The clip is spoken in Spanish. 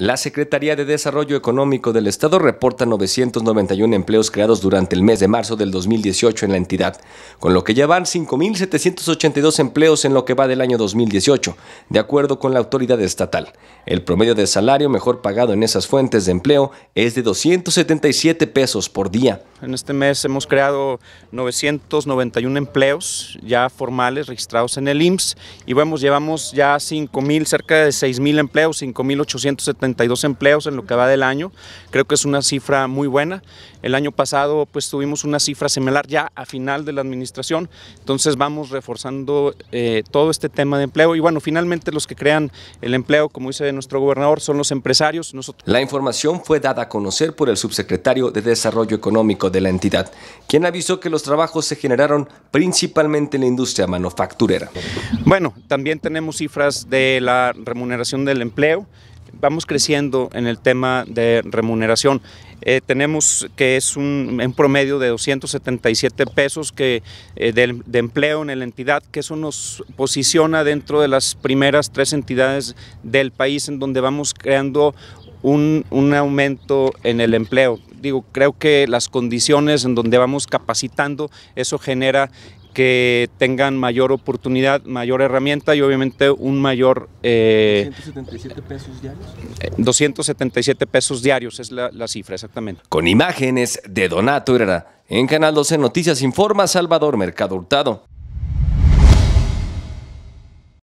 La Secretaría de Desarrollo Económico del Estado reporta 991 empleos creados durante el mes de marzo del 2018 en la entidad, con lo que ya van 5.782 empleos en lo que va del año 2018, de acuerdo con la autoridad estatal. El promedio de salario mejor pagado en esas fuentes de empleo es de 277 pesos por día, en este mes hemos creado 991 empleos ya formales registrados en el IMSS y vamos, pues llevamos ya mil cerca de mil empleos, 5.872 empleos en lo que va del año. Creo que es una cifra muy buena. El año pasado pues tuvimos una cifra similar ya a final de la administración, entonces vamos reforzando eh, todo este tema de empleo y bueno, finalmente los que crean el empleo, como dice nuestro gobernador, son los empresarios. Nosotros... La información fue dada a conocer por el subsecretario de Desarrollo Económico de la entidad, quien avisó que los trabajos se generaron principalmente en la industria manufacturera. Bueno, también tenemos cifras de la remuneración del empleo. Vamos creciendo en el tema de remuneración. Eh, tenemos que es un, promedio de 277 pesos que, eh, de, empleo en la entidad, que eso nos posiciona dentro de las primeras tres entidades del país en donde vamos creando un aumento en el empleo digo, creo que las condiciones en donde vamos capacitando, eso genera que tengan mayor oportunidad, mayor herramienta y obviamente un mayor... 277 eh, pesos diarios. 277 eh, pesos diarios es la, cifra, exactamente. Con imágenes de Donato Herrera, en Canal 12 Noticias informa Salvador Mercado Hurtado.